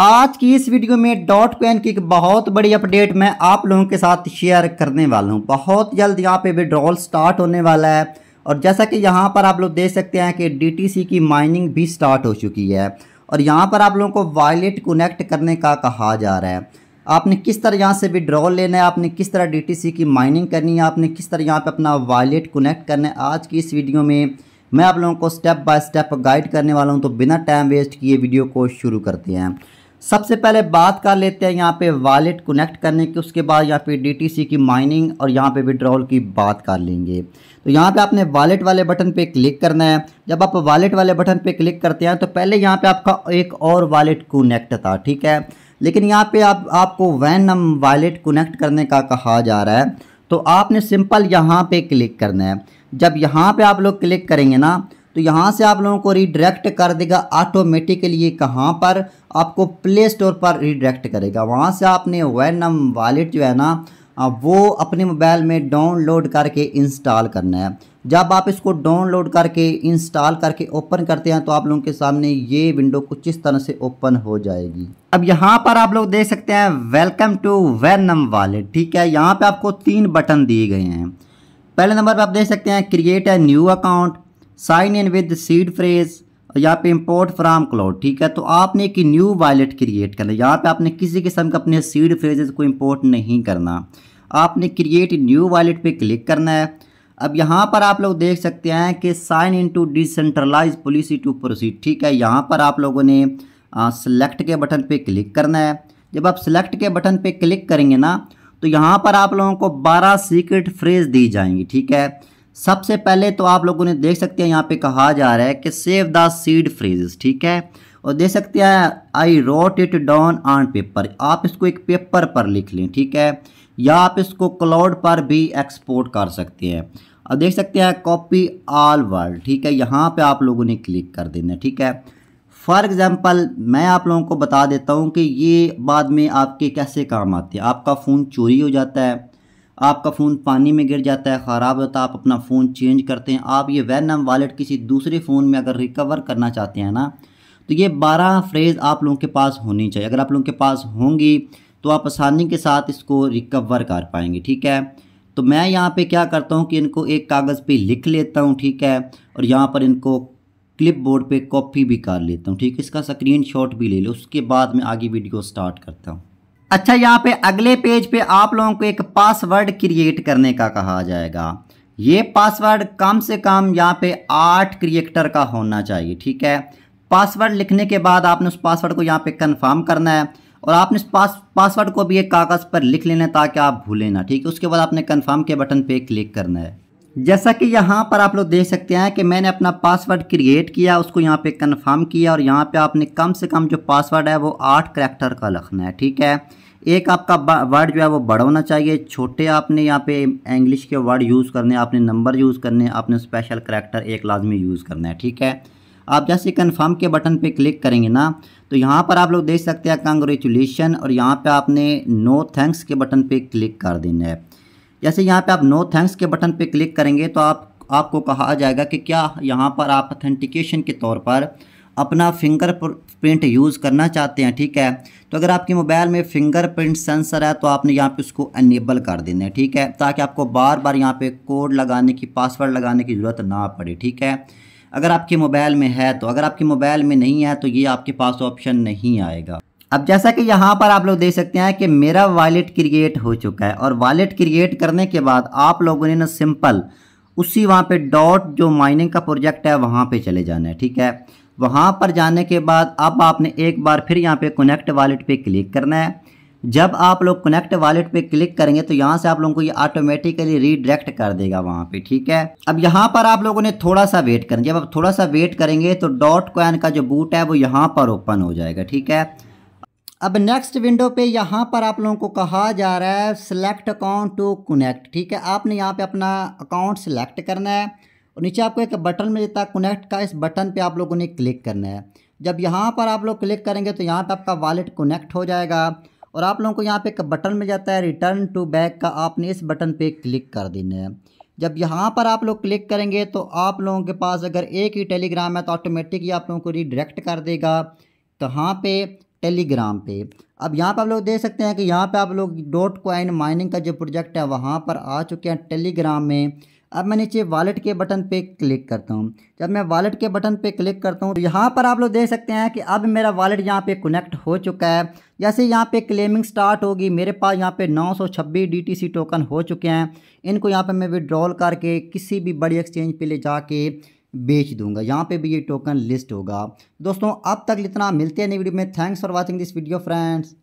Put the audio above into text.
आज की इस वीडियो में डॉट पेन की एक बहुत बड़ी अपडेट मैं आप लोगों के साथ शेयर करने वाला हूँ बहुत जल्द यहाँ पे विड्रॉल स्टार्ट होने वाला है और जैसा कि यहाँ पर आप लोग देख सकते हैं कि डीटीसी की माइनिंग भी स्टार्ट हो चुकी है और यहाँ पर आप लोगों को वायलेट कनेक्ट करने का कहा जा रहा है आपने किस तरह यहाँ से विड्रॉल लेना है आपने किस तरह डी की माइनिंग करनी है आपने किस तरह यहाँ पर अपना वायलेट कनेक्ट करना है आज की इस वीडियो में मैं आप लोगों को स्टेप बाय स्टेप गाइड करने वाला हूँ तो बिना टाइम वेस्ट किए वीडियो को शुरू करते हैं सबसे पहले बात कर लेते हैं यहाँ पे वॉलेट कनेक्ट करने की उसके बाद यहाँ पे डीटीसी की माइनिंग और यहाँ पे विड्रॉल की बात कर लेंगे तो यहाँ पे आपने वॉलेट वाले बटन पे क्लिक करना है जब आप वॉलेट वाले बटन पे क्लिक करते हैं तो पहले यहाँ पे आपका एक और वॉलेट कनेक्ट था ठीक है लेकिन यहाँ पर आप आपको वैनम वॉलेट कनेक्ट करने का कहा जा रहा है तो आपने सिंपल यहाँ पर क्लिक करना है जब यहाँ पर आप लोग क्लिक करेंगे ना तो यहाँ से आप लोगों को रिडायरेक्ट कर देगा ऑटोमेटिकली कहाँ पर आपको प्ले स्टोर पर रिडायरेक्ट करेगा वहाँ से आपने वैनम वॉलेट जो है ना वो अपने मोबाइल में डाउनलोड करके इंस्टॉल करना है जब आप इसको डाउनलोड करके इंस्टॉल करके ओपन करते हैं तो आप लोगों के सामने ये विंडो कुछ इस तरह से ओपन हो जाएगी अब यहाँ पर आप लोग देख सकते हैं वेलकम टू वैनम वॉलेट ठीक है यहाँ पर आपको तीन बटन दिए गए हैं पहले नंबर पर आप देख सकते हैं create a new account sign in with seed phrase यहाँ पे इम्पोर्ट फ्राम क्लाउड ठीक है तो आपने एक न्यू वॉलेट क्रिएट करना यहाँ पे आपने किसी किस्म के अपने सीड फ्रेजेस को इम्पोर्ट नहीं करना आपने क्रिएट न्यू वॉलेट पे क्लिक करना है अब यहाँ पर आप लोग देख सकते हैं कि sign in to decentralise policy to proceed ठीक है यहाँ पर आप लोगों ने सिलेक्ट के बटन पर क्लिक करना है जब आप सेलेक्ट के बटन पर क्लिक करेंगे ना तो यहाँ पर आप लोगों को बारह सीक्रेट फ्रेज दी जाएंगी ठीक है सबसे पहले तो आप लोगों ने देख सकते हैं यहाँ पे कहा जा रहा है कि सेव द सीड फ्रेजेस ठीक है और देख सकते हैं I wrote it down on paper आप इसको एक पेपर पर लिख लें ठीक है या आप इसको क्लाउड पर भी एक्सपोर्ट कर सकते हैं और देख सकते हैं कॉपी ऑल वर्ल्ड ठीक है यहाँ पे आप लोगों ने क्लिक कर देना ठीक है फॉर एग्ज़ाम्पल मैं आप लोगों को बता देता हूँ कि ये बाद में आपके कैसे काम आते हैं आपका फ़ोन चोरी हो जाता है आपका फ़ोन पानी में गिर जाता है ख़राब होता है आप अपना फ़ोन चेंज करते हैं आप ये वैनम वालेट किसी दूसरे फ़ोन में अगर रिकवर करना चाहते हैं ना तो ये बारह फ्रेज़ आप लोगों के पास होनी चाहिए अगर आप लोगों के पास होंगी तो आप आसानी के साथ इसको रिकवर कर पाएंगे ठीक है तो मैं यहाँ पे क्या करता हूँ कि इनको एक कागज़ पे लिख लेता हूँ ठीक है और यहाँ पर इनको क्लिप बोर्ड पर कॉपी भी कर लेता हूँ ठीक है इसका स्क्रीन शॉट भी ले लो उसके बाद मैं आगे वीडियो स्टार्ट करता हूँ अच्छा यहाँ पे अगले पेज पे आप लोगों को एक पासवर्ड क्रिएट करने का कहा जाएगा ये पासवर्ड कम से कम यहाँ पे आठ क्रिएटर का होना चाहिए ठीक है पासवर्ड लिखने के बाद आपने उस पासवर्ड को यहाँ पे कंफर्म करना है और आपने इस पास पासवर्ड को भी एक कागज़ पर लिख लेना है ताकि आप भूलें ना ठीक है उसके बाद आपने कंफर्म के बटन पे क्लिक करना है जैसा कि यहाँ पर आप लोग देख सकते हैं कि मैंने अपना पासवर्ड क्रिएट किया उसको यहाँ पे कंफर्म किया और यहाँ पे आपने कम से कम जो पासवर्ड है वो आठ करेक्टर का रखना है ठीक है एक आपका वर्ड जो है वो बड़ा होना चाहिए छोटे आपने यहाँ पे इंग्लिश के वर्ड यूज़ करने आपने नंबर यूज़ करने आपने स्पेशल करैक्टर एक लाजमी यूज़ करना है ठीक है आप जैसे कन्फर्म के बटन पर क्लिक करेंगे ना तो यहाँ पर आप लोग देख सकते हैं कंग्रेचुलेशन और यहाँ पर आपने नो थैंक्स के बटन पर क्लिक कर देना है जैसे यहाँ पे आप नो थैंक्स के बटन पे क्लिक करेंगे तो आप आपको कहा जाएगा कि क्या यहाँ पर आप अथेंटिकेशन के तौर पर अपना फिंगर प्रिंट यूज़ करना चाहते हैं ठीक है तो अगर आपके मोबाइल में फिंगर प्रिंट सेंसर है तो आपने यहाँ पे उसको अनेबल कर देना है ठीक है ताकि आपको बार बार यहाँ पे कोड लगाने की पासवर्ड लगाने की ज़रूरत ना पड़े ठीक है अगर आपके मोबाइल में है तो अगर आपके मोबाइल में नहीं है तो ये आपके पास ऑप्शन नहीं आएगा अब जैसा कि यहाँ पर आप लोग देख सकते हैं कि मेरा वॉलेट क्रिएट हो चुका है और वॉलेट क्रिएट करने के बाद आप लोगों ने ना सिंपल उसी वहाँ पे डॉट जो माइनिंग का प्रोजेक्ट है वहाँ पे चले जाना है ठीक है वहाँ पर जाने के बाद अब आपने एक बार फिर यहाँ पे कनेक्ट वॉलेट पे क्लिक करना है जब आप लोग कनेक्ट वॉलेट पे क्लिक करेंगे तो यहाँ से आप लोगों को ये ऑटोमेटिकली रीडायरेक्ट कर देगा वहाँ पे ठीक है अब यहाँ पर आप लोगों ने थोड़ा सा वेट करना जब आप थोड़ा सा वेट करेंगे तो डॉट कॉइन का जो बूट है वो यहाँ पर ओपन हो जाएगा ठीक है अब नेक्स्ट विंडो पे यहाँ पर आप लोगों को कहा जा रहा है सिलेक्ट अकाउंट टू कनेक्ट ठीक है आपने यहाँ पे अपना अकाउंट सिलेक्ट करना है और नीचे आपको एक बटन में देता है कनेक्ट का इस बटन पे आप लोगों ने क्लिक करना है जब यहाँ पर आप लोग क्लिक करेंगे तो यहाँ पे आपका वॉलेट कनेक्ट हो जाएगा और आप लोगों को यहाँ पर एक बटन मिल जाता है रिटर्न टू बैक का आपने इस बटन पर क्लिक कर देना है जब यहाँ पर आप लोग क्लिक करेंगे तो आप लोगों के पास अगर एक ही टेलीग्राम है तो ऑटोमेटिक ये आप लोगों को रिडायरेक्ट कर देगा कहाँ पे टेलीग्राम पे अब यहाँ पर आप लोग देख सकते हैं कि यहाँ पे आप लोग डॉट कॉइन माइनिंग का जो प्रोजेक्ट है वहाँ पर आ चुके हैं टेलीग्राम में अब मैं नीचे वॉलेट के बटन पे क्लिक करता हूँ जब मैं वॉलेट के बटन पे क्लिक करता हूँ तो यहाँ पर आप लोग देख सकते हैं कि अब मेरा वॉलेट यहाँ पे कनेक्ट हो चुका है जैसे यहाँ पे क्लेमिंग स्टार्ट होगी मेरे पास यहाँ पे 926 डीटीसी टोकन हो चुके हैं इनको यहाँ पे मैं विड्रॉल करके किसी भी बड़ी एक्सचेंज पे ले जाके बेच दूंगा यहाँ पे भी ये टोकन लिस्ट होगा दोस्तों अब तक इतना मिलते हैं वीडियो में thanks for watching this video friends